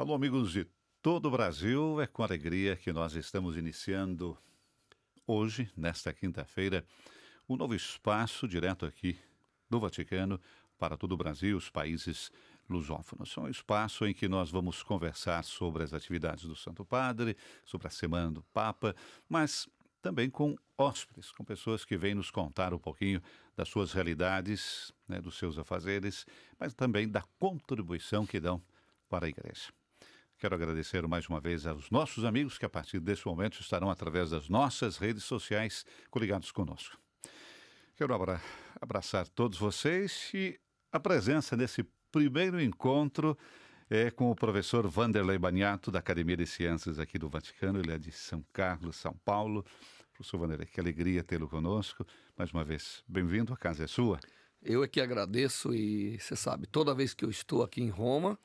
Alô, amigos de todo o Brasil, é com alegria que nós estamos iniciando hoje, nesta quinta-feira, um novo espaço direto aqui do Vaticano para todo o Brasil, os países lusófonos. É um espaço em que nós vamos conversar sobre as atividades do Santo Padre, sobre a Semana do Papa, mas também com hóspedes, com pessoas que vêm nos contar um pouquinho das suas realidades, né, dos seus afazeres, mas também da contribuição que dão para a igreja. Quero agradecer mais uma vez aos nossos amigos que, a partir desse momento, estarão através das nossas redes sociais coligados conosco. Quero abraçar todos vocês e a presença nesse primeiro encontro é com o professor Vanderlei Baniato, da Academia de Ciências aqui do Vaticano. Ele é de São Carlos, São Paulo. Professor Vanderlei, que alegria tê-lo conosco. Mais uma vez, bem-vindo, a casa é sua. Eu é que agradeço e você sabe, toda vez que eu estou aqui em Roma,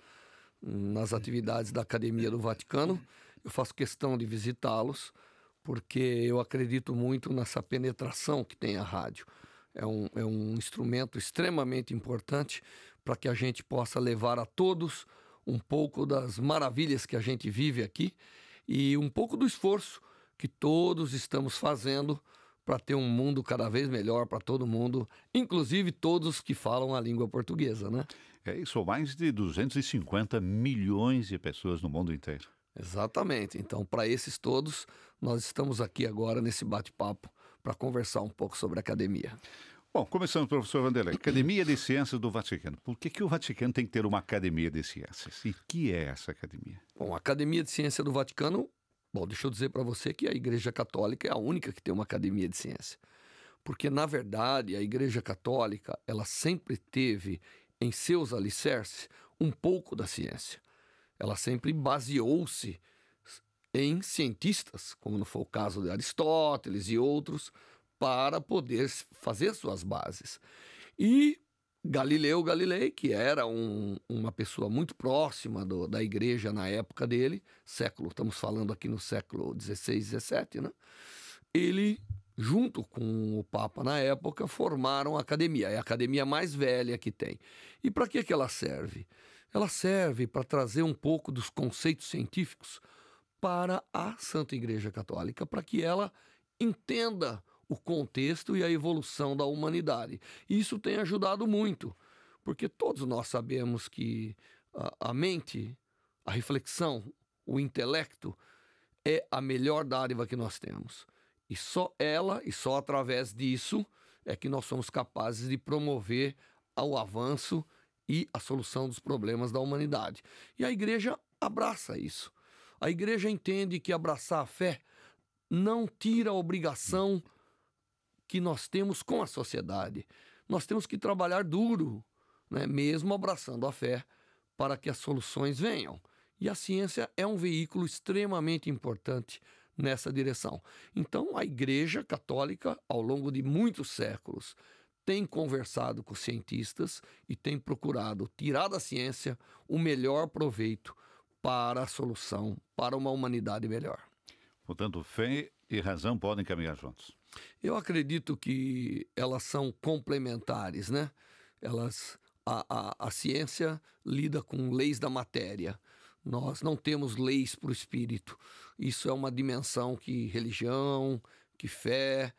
nas atividades da Academia do Vaticano. Eu faço questão de visitá-los, porque eu acredito muito nessa penetração que tem a rádio. É um, é um instrumento extremamente importante para que a gente possa levar a todos um pouco das maravilhas que a gente vive aqui e um pouco do esforço que todos estamos fazendo para ter um mundo cada vez melhor para todo mundo, inclusive todos que falam a língua portuguesa, né? É, são mais de 250 milhões de pessoas no mundo inteiro. Exatamente. Então, para esses todos, nós estamos aqui agora nesse bate-papo para conversar um pouco sobre academia. Bom, começando, professor Vanderlei, Academia de Ciências do Vaticano. Por que, que o Vaticano tem que ter uma Academia de Ciências? E que é essa academia? Bom, a Academia de Ciência do Vaticano, bom, deixa eu dizer para você que a Igreja Católica é a única que tem uma Academia de ciências, Porque, na verdade, a Igreja Católica, ela sempre teve em seus alicerces um pouco da ciência. Ela sempre baseou-se em cientistas, como não foi o caso de Aristóteles e outros, para poder fazer suas bases. E Galileu Galilei, que era um, uma pessoa muito próxima do, da igreja na época dele, século, estamos falando aqui no século 16, 17, né? Ele junto com o Papa na época, formaram a academia. É a academia mais velha que tem. E para que, que ela serve? Ela serve para trazer um pouco dos conceitos científicos para a Santa Igreja Católica, para que ela entenda o contexto e a evolução da humanidade. Isso tem ajudado muito, porque todos nós sabemos que a, a mente, a reflexão, o intelecto é a melhor dádiva que nós temos. E só ela e só através disso é que nós somos capazes de promover ao avanço e a solução dos problemas da humanidade. E a igreja abraça isso. A igreja entende que abraçar a fé não tira a obrigação que nós temos com a sociedade. Nós temos que trabalhar duro, né? mesmo abraçando a fé, para que as soluções venham. E a ciência é um veículo extremamente importante nessa direção. Então, a Igreja Católica, ao longo de muitos séculos, tem conversado com cientistas e tem procurado tirar da ciência o melhor proveito para a solução, para uma humanidade melhor. Portanto, fé e razão podem caminhar juntos. Eu acredito que elas são complementares, né? Elas a, a, a ciência lida com leis da matéria. Nós não temos leis para o espírito. Isso é uma dimensão que religião, que fé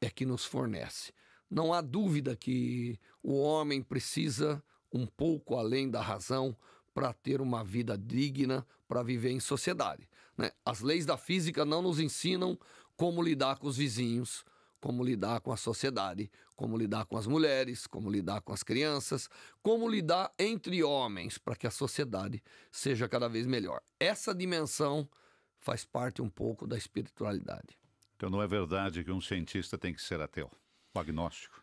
é que nos fornece. Não há dúvida que o homem precisa um pouco além da razão para ter uma vida digna, para viver em sociedade. Né? As leis da física não nos ensinam como lidar com os vizinhos, como lidar com a sociedade, como lidar com as mulheres, como lidar com as crianças, como lidar entre homens para que a sociedade seja cada vez melhor. Essa dimensão faz parte um pouco da espiritualidade. Então não é verdade que um cientista tem que ser ateu, o agnóstico.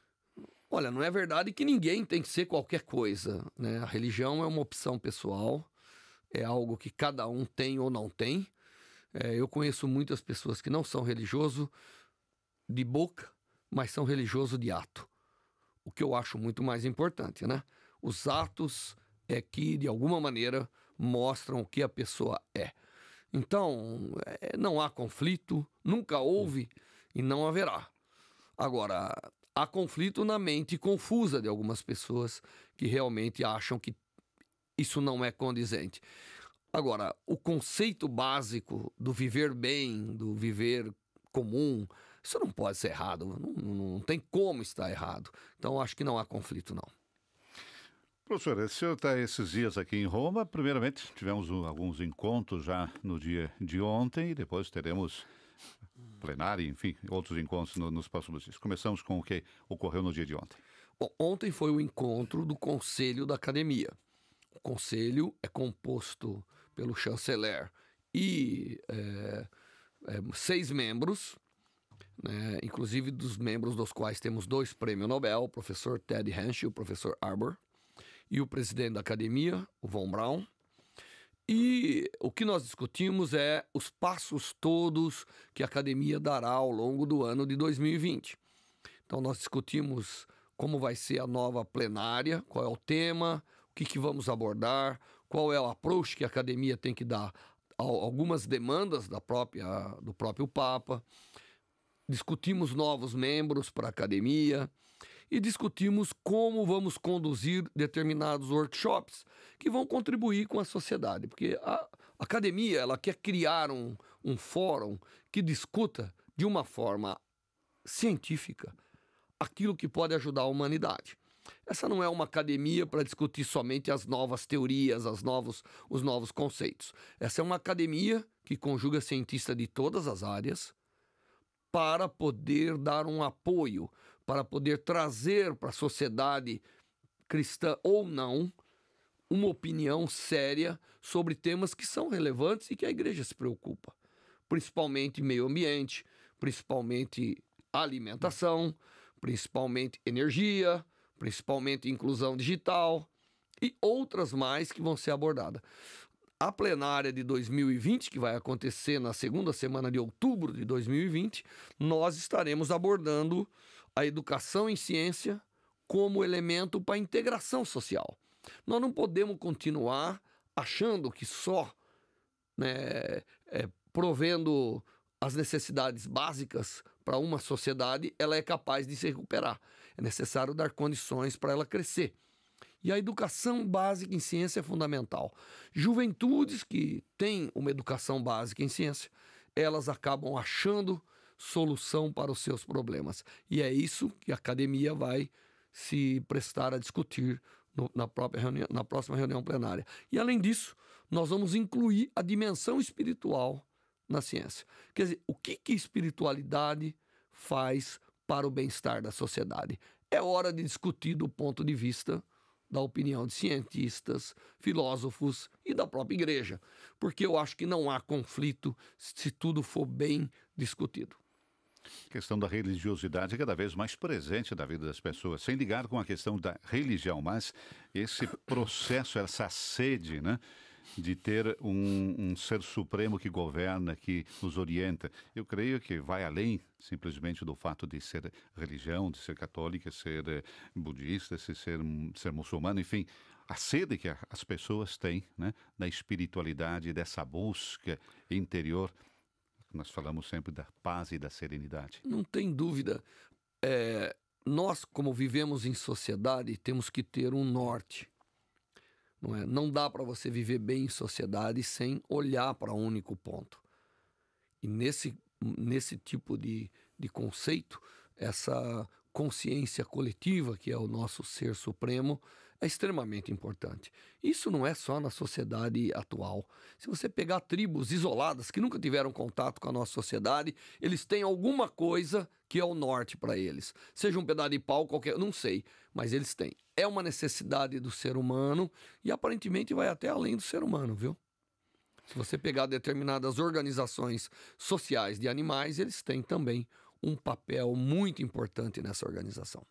Olha, não é verdade que ninguém tem que ser qualquer coisa. Né? A religião é uma opção pessoal, é algo que cada um tem ou não tem. É, eu conheço muitas pessoas que não são religioso de boca, mas são religioso de ato. O que eu acho muito mais importante, né? Os atos é que, de alguma maneira, mostram o que a pessoa é. Então, eh, não há conflito, nunca houve e não haverá. Agora, há conflito na mente confusa de algumas pessoas que realmente acham que isso não é condizente. Agora, o conceito básico do viver bem, do viver comum, isso não pode ser errado, não, não tem como estar errado. Então, acho que não há conflito, não. Professora, o senhor está esses dias aqui em Roma. Primeiramente, tivemos um, alguns encontros já no dia de ontem e depois teremos plenário, enfim, outros encontros no, nos próximos dias. Começamos com o que ocorreu no dia de ontem. Bom, ontem foi o encontro do Conselho da Academia. O Conselho é composto pelo chanceler e é, é, seis membros, né, inclusive dos membros dos quais temos dois prêmios Nobel, o professor Ted Henschel e o professor Arbor e o presidente da academia, o Von Braun. E o que nós discutimos é os passos todos que a academia dará ao longo do ano de 2020. Então, nós discutimos como vai ser a nova plenária, qual é o tema, o que, que vamos abordar, qual é o approach que a academia tem que dar a algumas demandas da própria, do próprio Papa. Discutimos novos membros para a academia e discutimos como vamos conduzir determinados workshops que vão contribuir com a sociedade, porque a academia ela quer criar um, um fórum que discuta de uma forma científica aquilo que pode ajudar a humanidade. Essa não é uma academia para discutir somente as novas teorias, as novos, os novos conceitos. Essa é uma academia que conjuga cientistas de todas as áreas para poder dar um apoio para poder trazer para a sociedade cristã ou não uma opinião séria sobre temas que são relevantes e que a igreja se preocupa, principalmente meio ambiente, principalmente alimentação, principalmente energia, principalmente inclusão digital e outras mais que vão ser abordadas. A plenária de 2020, que vai acontecer na segunda semana de outubro de 2020, nós estaremos abordando a educação em ciência como elemento para a integração social. Nós não podemos continuar achando que só né, é, provendo as necessidades básicas para uma sociedade ela é capaz de se recuperar. É necessário dar condições para ela crescer. E a educação básica em ciência é fundamental. Juventudes que têm uma educação básica em ciência, elas acabam achando solução para os seus problemas. E é isso que a academia vai se prestar a discutir no, na, própria reunião, na próxima reunião plenária. E além disso, nós vamos incluir a dimensão espiritual na ciência. Quer dizer, o que, que espiritualidade faz para o bem-estar da sociedade? É hora de discutir do ponto de vista da opinião de cientistas, filósofos e da própria igreja, porque eu acho que não há conflito se tudo for bem discutido. A questão da religiosidade é cada vez mais presente na vida das pessoas, sem ligar com a questão da religião, mas esse processo, essa sede, né? de ter um, um, ser supremo que governa, que nos orienta. Eu creio que vai além simplesmente do fato de ser religião, de ser católica, ser eh, budista, ser, hum, ser muçulmano, enfim, a sede que as pessoas têm né, da espiritualidade, dessa busca interior nós falamos sempre da paz e da serenidade. Não tem dúvida. É, nós, como vivemos em sociedade, temos que ter um norte. Não, é? não dá para você viver bem em sociedade sem olhar para um único ponto. E nesse, nesse tipo de, de conceito, essa consciência coletiva, que é o nosso ser supremo, é extremamente importante. Isso não é só na sociedade atual. Se você pegar tribos isoladas que nunca tiveram contato com a nossa sociedade, eles têm alguma coisa que é o norte para eles. Seja um pedaço de pau qualquer, não sei, mas eles têm. É uma necessidade do ser humano e aparentemente vai até além do ser humano, viu? Se você pegar determinadas organizações sociais de animais, eles têm também um papel muito importante nessa organização.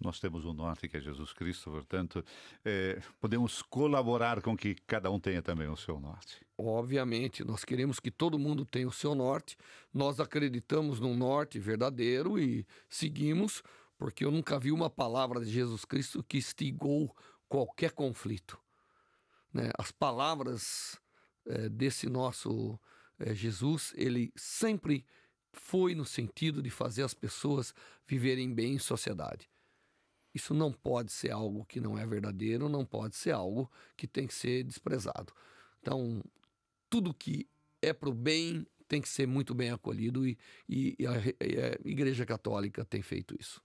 Nós temos um norte que é Jesus Cristo, portanto, é, podemos colaborar com que cada um tenha também o seu norte. Obviamente, nós queremos que todo mundo tenha o seu norte. Nós acreditamos num norte verdadeiro e seguimos, porque eu nunca vi uma palavra de Jesus Cristo que instigou qualquer conflito. Né? As palavras é, desse nosso é, Jesus, ele sempre foi no sentido de fazer as pessoas viverem bem em sociedade. Isso não pode ser algo que não é verdadeiro, não pode ser algo que tem que ser desprezado. Então, tudo que é para o bem tem que ser muito bem acolhido e, e, a, e, a, Igreja Católica tem feito isso.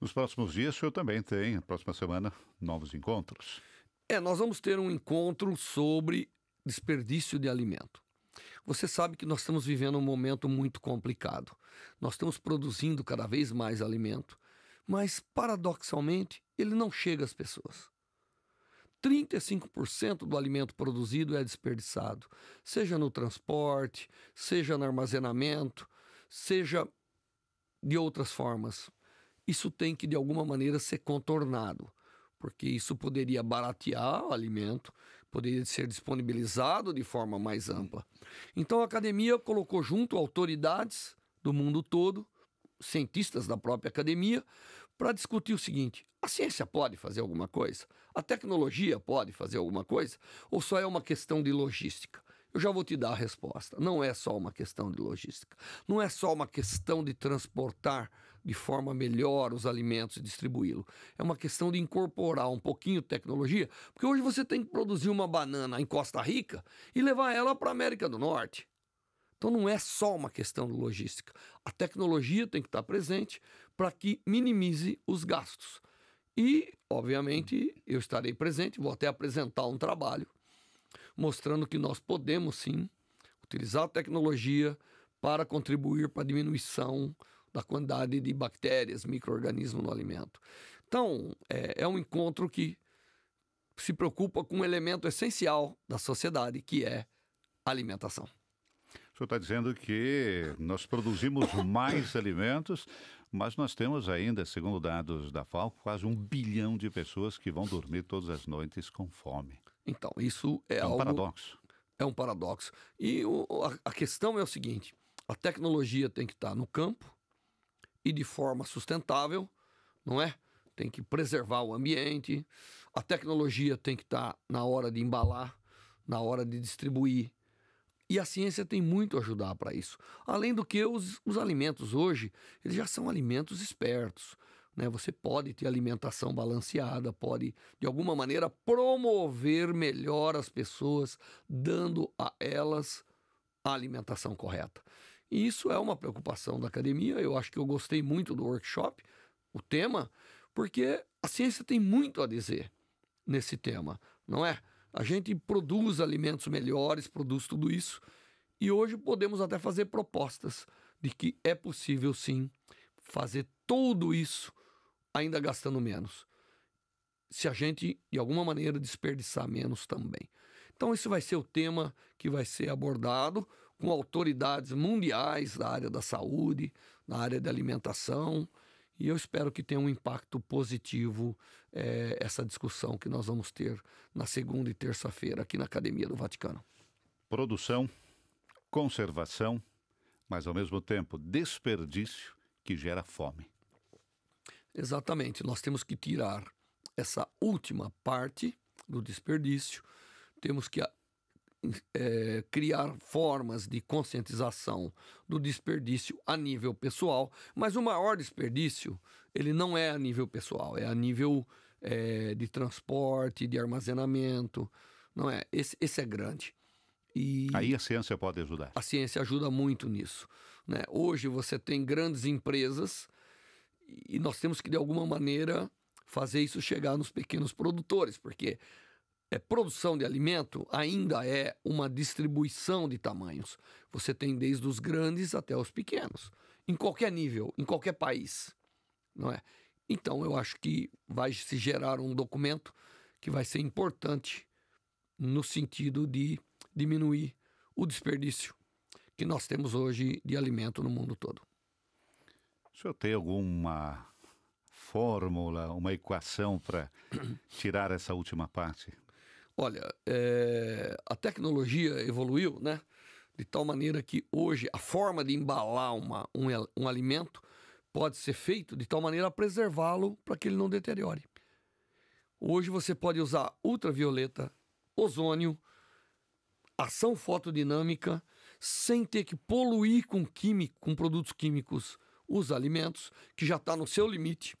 Nos próximos dias, o senhor também tem, na próxima semana, novos encontros. É, nós vamos ter um encontro sobre desperdício de alimento. Você sabe que nós estamos vivendo um momento muito complicado. Nós estamos produzindo cada vez mais alimento, mas paradoxalmente ele não chega às pessoas. 35% do alimento produzido é desperdiçado, seja no transporte, seja no armazenamento, seja de outras formas. Isso tem que de alguma maneira ser contornado, porque isso poderia baratear o alimento, poderia ser disponibilizado de forma mais ampla. Então a academia colocou junto autoridades do mundo todo, cientistas da própria academia, para discutir o seguinte: a ciência pode fazer alguma coisa? A tecnologia pode fazer alguma coisa? Ou só é uma questão de logística? Eu já vou te dar a resposta. Não é só uma questão de logística. Não é só uma questão de transportar de forma melhor os alimentos e distribuí-lo. É uma questão de incorporar um pouquinho de tecnologia, porque hoje você tem que produzir uma banana em Costa Rica e levar ela para a América do Norte. Então não é só uma questão de logística. A tecnologia tem que estar tá presente para que minimize os gastos. E, obviamente, eu estarei presente, vou até apresentar um trabalho mostrando que nós podemos sim utilizar a tecnologia para contribuir para a diminuição da quantidade de bactérias, micro-organismos no alimento. Então, é, é um encontro que se preocupa com um elemento essencial da sociedade, que é a alimentação. O senhor está dizendo que nós produzimos mais alimentos, mas nós temos ainda, segundo dados da FAO, quase um bilhão de pessoas que vão dormir todas as noites com fome. Então, isso é, é um algo... paradoxo. É um paradoxo. E o, a, a, questão é o seguinte: a tecnologia tem que estar no campo, e de forma sustentável, não é? Tem que preservar o ambiente, a tecnologia tem que estar tá na hora de embalar, na hora de distribuir. E a ciência tem muito a ajudar para isso. Além do que os, os alimentos hoje, eles já são alimentos espertos. Né? Você pode ter alimentação balanceada, pode de alguma maneira promover melhor as pessoas, dando a elas a alimentação correta. E isso é uma preocupação da academia. Eu acho que eu gostei muito do workshop, o tema, porque a ciência tem muito a dizer nesse tema, não é? A gente produz alimentos melhores, produz tudo isso. E hoje podemos até fazer propostas de que é possível sim fazer tudo isso ainda gastando menos. Se a gente, de alguma maneira, desperdiçar menos também. Então, esse vai ser o tema que vai ser abordado com autoridades mundiais da área da saúde, na área da alimentação, e eu espero que tenha um impacto positivo é, essa discussão que nós vamos ter na segunda e terça-feira aqui na Academia do Vaticano. Produção, conservação, mas ao mesmo tempo desperdício que gera fome. Exatamente, nós temos que tirar essa última parte do desperdício, temos que é, criar formas de conscientização do desperdício a nível pessoal, mas o maior desperdício ele não é a nível pessoal, é a nível é, de transporte, de armazenamento, não é? Esse, esse é grande. E Aí a ciência pode ajudar. A ciência ajuda muito nisso. Né? Hoje você tem grandes empresas e nós temos que, de alguma maneira, fazer isso chegar nos pequenos produtores, porque é, produção de alimento ainda é uma distribuição de tamanhos. Você tem desde os grandes até os pequenos, em qualquer nível, em qualquer país, não é? Então eu acho que vai se gerar um documento que vai ser importante no sentido de diminuir o desperdício que nós temos hoje de alimento no mundo todo. O senhor tem alguma fórmula, uma equação para tirar essa última parte Olha, é, a tecnologia evoluiu, né? De tal maneira que hoje a forma de embalar uma, um, um alimento pode ser feito de tal maneira a preservá-lo para que ele não deteriore. Hoje você pode usar ultravioleta, ozônio, ação fotodinâmica, sem ter que poluir com químico, com produtos químicos os alimentos, que já está no seu limite,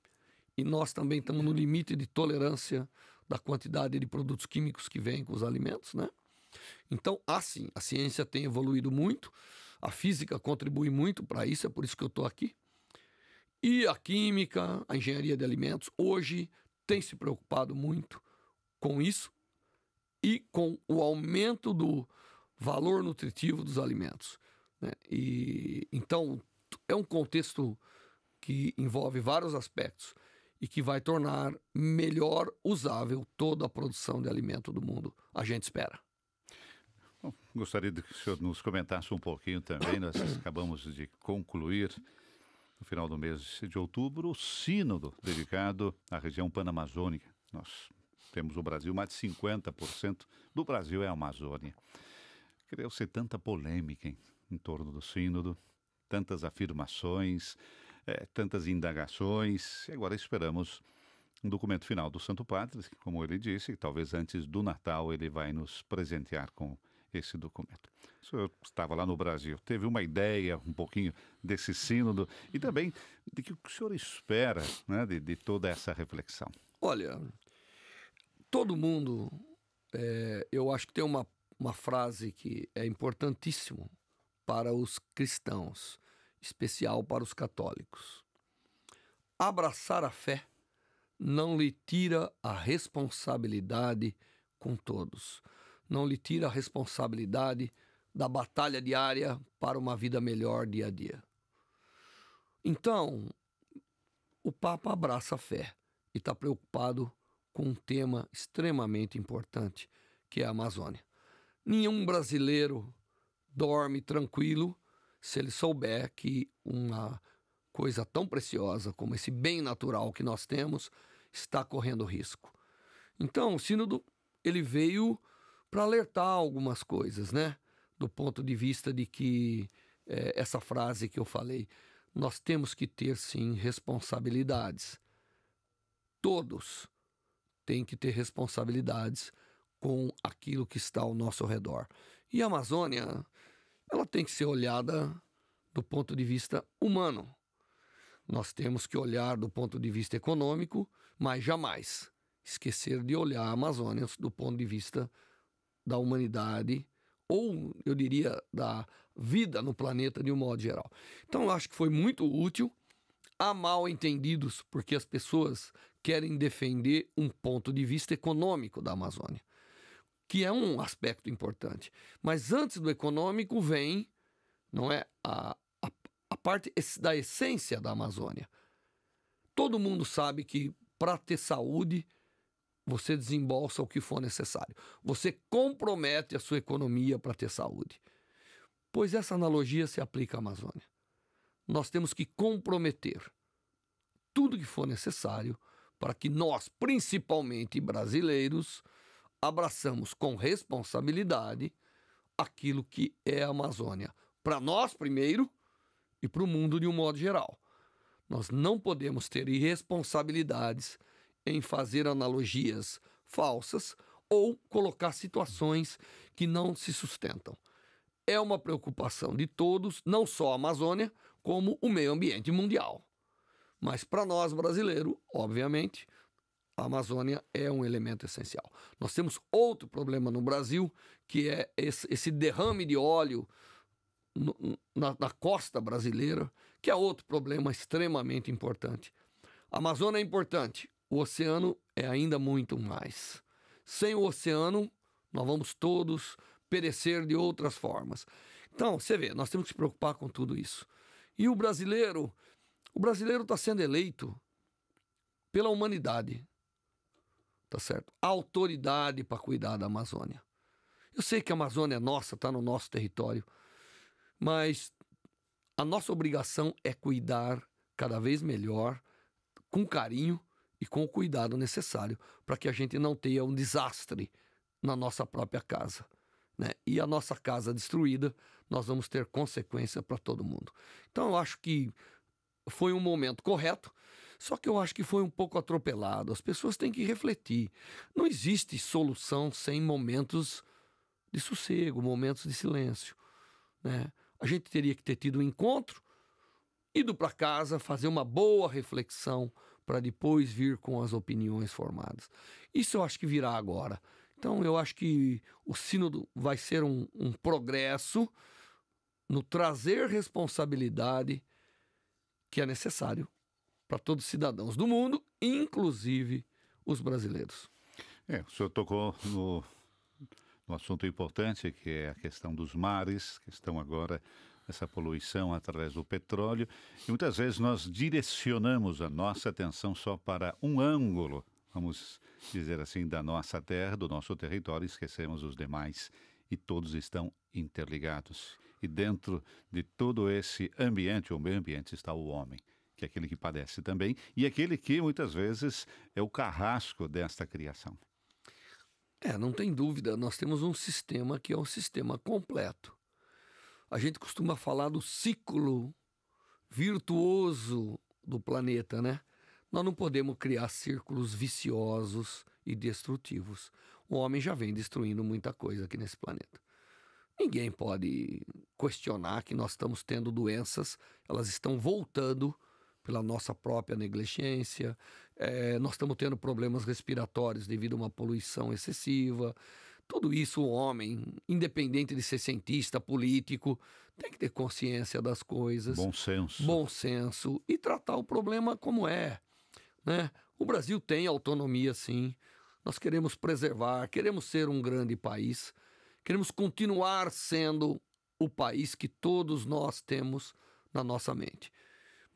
e nós também estamos no limite de tolerância da quantidade de produtos químicos que vêm com os alimentos, né? Então, assim, a ciência tem evoluído muito, a física contribui muito para isso, é por isso que eu estou aqui. E a química, a engenharia de alimentos, hoje tem se preocupado muito com isso e com o aumento do valor nutritivo dos alimentos. Né? E então é um contexto que envolve vários aspectos e que vai tornar melhor usável toda a produção de alimento do mundo. A gente espera. Bom, gostaria que o senhor nos comentasse um pouquinho também. Nós acabamos de concluir, no final do mês de outubro, o sínodo dedicado à região panamazônica. Nós temos o Brasil, mais de 50% do Brasil é a Amazônia. Criou-se tanta polêmica em, em torno do sínodo, tantas afirmações é, tantas indagações. e Agora esperamos um documento final do Santo Padre, que, como ele disse, talvez antes do Natal ele vai nos presentear com esse documento. O senhor estava lá no Brasil, teve uma ideia um pouquinho desse sínodo e também de que o senhor espera né, de, de toda essa reflexão? Olha, todo mundo, é, eu acho que tem uma, uma frase que é importantíssimo para os cristãos especial para os católicos. Abraçar a fé não lhe tira a responsabilidade com todos, não lhe tira a responsabilidade da batalha diária para uma vida melhor dia a dia. Então, o Papa abraça a fé e está preocupado com um tema extremamente importante, que é a Amazônia. Nenhum brasileiro dorme tranquilo se ele souber que uma coisa tão preciosa como esse bem natural que nós temos está correndo risco. Então, o sínodo ele veio para alertar algumas coisas, né? Do ponto de vista de que é, essa frase que eu falei, nós temos que ter sim responsabilidades. Todos têm que ter responsabilidades com aquilo que está ao nosso redor. E a Amazônia, ela tem que ser olhada do ponto de vista humano. Nós temos que olhar do ponto de vista econômico, mas jamais esquecer de olhar a Amazônia do ponto de vista da humanidade ou eu diria da vida no planeta de um modo geral. Então eu acho que foi muito útil há mal entendidos porque as pessoas querem defender um ponto de vista econômico da Amazônia que é um aspecto importante. Mas antes do econômico vem, não é a, a, a parte da essência da Amazônia. Todo mundo sabe que para ter saúde você desembolsa o que for necessário. Você compromete a sua economia para ter saúde. Pois essa analogia se aplica à Amazônia. Nós temos que comprometer tudo que for necessário para que nós, principalmente brasileiros, abraçamos com responsabilidade aquilo que é a Amazônia. Para nós, primeiro, e para o mundo de um modo geral. Nós não podemos ter irresponsabilidades em fazer analogias falsas ou colocar situações que não se sustentam. É uma preocupação de todos, não só a Amazônia, como o meio ambiente mundial. Mas para nós brasileiros, obviamente, a Amazônia é um elemento essencial. Nós temos outro problema no Brasil, que é esse, esse derrame de óleo no, na, na, costa brasileira, que é outro problema extremamente importante. A Amazônia é importante, o oceano é ainda muito mais. Sem o oceano, nós vamos todos perecer de outras formas. Então, você vê, nós temos que se preocupar com tudo isso. E o brasileiro, o brasileiro está sendo eleito pela humanidade, tá certo? Autoridade para cuidar da Amazônia. Eu sei que a Amazônia é nossa, está no nosso território, mas a nossa obrigação é cuidar cada vez melhor, com carinho e com o cuidado necessário, para que a gente não tenha um desastre na nossa própria casa. Né? E a nossa casa destruída, nós vamos ter consequência para todo mundo. Então, eu acho que foi um momento correto. Só que eu acho que foi um pouco atropelado. As pessoas têm que refletir. Não existe solução sem momentos de sossego, momentos de silêncio. Né? A gente teria que ter tido um encontro, ido para casa, fazer uma boa reflexão para depois vir com as opiniões formadas. Isso eu acho que virá agora. Então eu acho que o sínodo vai ser um, um progresso no trazer responsabilidade que é necessário para todos os cidadãos do mundo, inclusive os brasileiros. É, o senhor tocou no, no assunto importante que é a questão dos mares, que estão agora essa poluição através do petróleo. E muitas vezes nós direcionamos a nossa atenção só para um ângulo, vamos dizer assim, da nossa terra, do nosso território, e esquecemos os demais. E todos estão interligados. E dentro de todo esse ambiente, o meio ambiente, está o homem que é aquele que padece também, e aquele que muitas vezes é o carrasco desta criação. É, não tem dúvida, nós temos um sistema que é um sistema completo. A gente costuma falar do ciclo virtuoso do planeta, né? Nós não podemos criar círculos viciosos e destrutivos. O homem já vem destruindo muita coisa aqui nesse planeta. Ninguém pode questionar que nós estamos tendo doenças, elas estão voltando pela nossa própria negligência. É, nós estamos tendo problemas respiratórios devido a uma poluição excessiva. Tudo isso o homem, independente de ser cientista, político, tem que ter consciência das coisas. Bom senso. Bom senso e tratar o problema como é. Né? O Brasil tem autonomia, sim. Nós queremos preservar, queremos ser um grande país, queremos continuar sendo o país que todos nós temos na nossa mente.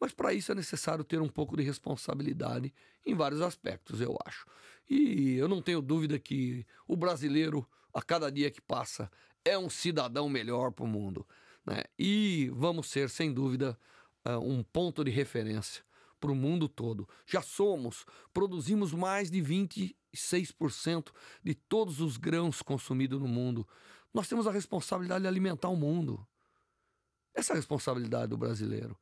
Mas para isso é necessário ter um pouco de responsabilidade em vários aspectos, eu acho. E eu não tenho dúvida que o brasileiro, a cada dia que passa, é um cidadão melhor para o mundo. Né? E vamos ser, sem dúvida, eh, um ponto de referência para o mundo todo. Já somos, produzimos mais de 26% de todos os grãos consumidos no mundo. Nós temos a responsabilidade de alimentar o mundo. Essa é a responsabilidade do brasileiro,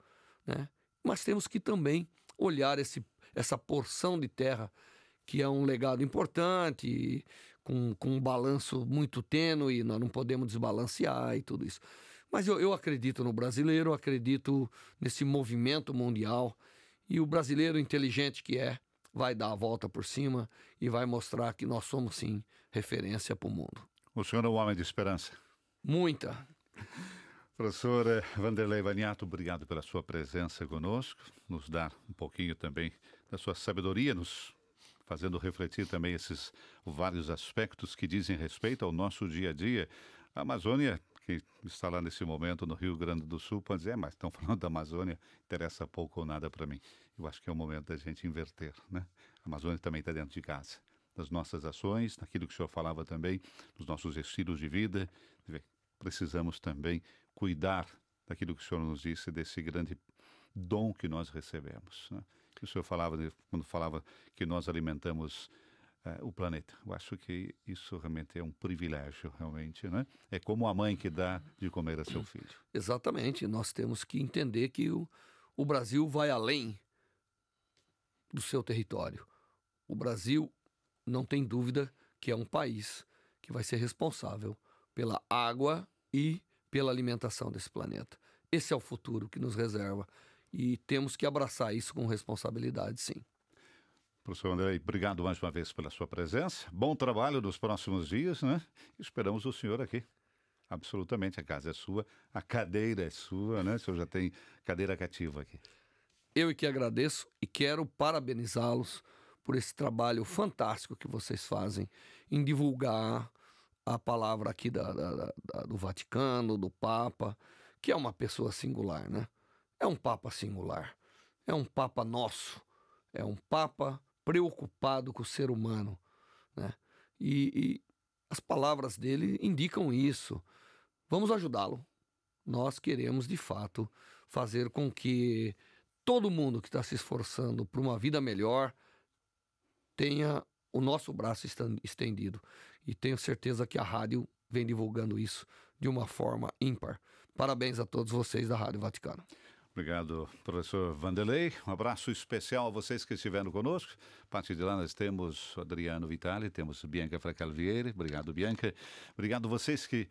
né? mas temos que também olhar esse, essa porção de terra que é um legado importante, com, com um balanço muito tênue, nós não podemos desbalancear e tudo isso. Mas eu, eu acredito no brasileiro, acredito nesse movimento mundial e o brasileiro inteligente que é vai dar a volta por cima e vai mostrar que nós somos sim referência para o mundo. O senhor é um homem de esperança? Muita. Professora Vanderlei Vaniato, obrigado pela sua presença conosco, nos dar um pouquinho também da sua sabedoria, nos fazendo refletir também esses vários aspectos que dizem respeito ao nosso dia a dia. A Amazônia, que está lá nesse momento no Rio Grande do Sul, pode dizer, é, mas estão falando da Amazônia, interessa pouco ou nada para mim. Eu acho que é o momento da gente inverter, né? A Amazônia também está dentro de casa, nas nossas ações, naquilo que o senhor falava também, nos nossos estilos de vida. Precisamos também cuidar daquilo que o Senhor nos disse, desse grande dom que nós recebemos. Né? O Senhor falava, quando falava que nós alimentamos uh, o planeta. Eu acho que isso realmente é um privilégio, realmente, né? É como a mãe que dá de comer a seu filho. Exatamente. Nós temos que entender que o, o Brasil vai além do seu território. O Brasil, não tem dúvida, que é um país que vai ser responsável pela água e pela alimentação desse planeta. Esse é o futuro que nos reserva e temos que abraçar isso com responsabilidade, sim. Professor André, obrigado mais uma vez pela sua presença. Bom trabalho nos próximos dias, né? Esperamos o senhor aqui. Absolutamente, a casa é sua, a cadeira é sua, né? O senhor já tem cadeira cativa aqui. Eu é que agradeço e quero parabenizá-los por esse trabalho fantástico que vocês fazem em divulgar a palavra aqui da, da, da, do Vaticano, do Papa, que é uma pessoa singular, né? É um Papa singular, é um Papa nosso, é um Papa preocupado com o ser humano, né? E, e as palavras dele indicam isso. Vamos ajudá-lo. Nós queremos, de fato, fazer com que todo mundo que está se esforçando por uma vida melhor tenha o nosso braço estendido. E tenho certeza que a rádio vem divulgando isso de uma forma ímpar. Parabéns a todos vocês da Rádio Vaticano. Obrigado, professor Vanderlei. Um abraço especial a vocês que estiveram conosco. A partir de lá, nós temos Adriano Vitali, temos Bianca Vieira Obrigado, Bianca. Obrigado vocês que,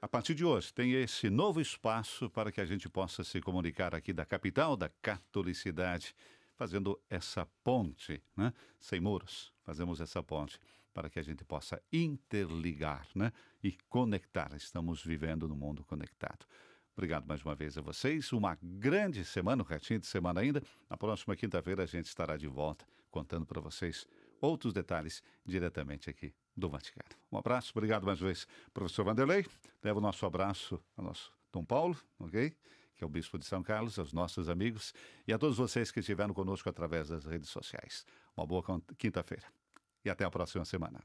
a partir de hoje, tem esse novo espaço para que a gente possa se comunicar aqui da capital da catolicidade fazendo essa ponte, né? sem muros, fazemos essa ponte para que a gente possa interligar né? e conectar. Estamos vivendo num mundo conectado. Obrigado mais uma vez a vocês. Uma grande semana, um retinho de semana ainda. Na próxima quinta-feira a gente estará de volta contando para vocês outros detalhes diretamente aqui do Vaticano. Um abraço, obrigado mais uma vez, professor Vanderlei. Leva o nosso abraço ao nosso Dom Paulo, ok? que é o Bispo de São Carlos, aos nossos amigos e a todos vocês que estiveram conosco através das redes sociais. Uma boa quinta-feira e até a próxima semana.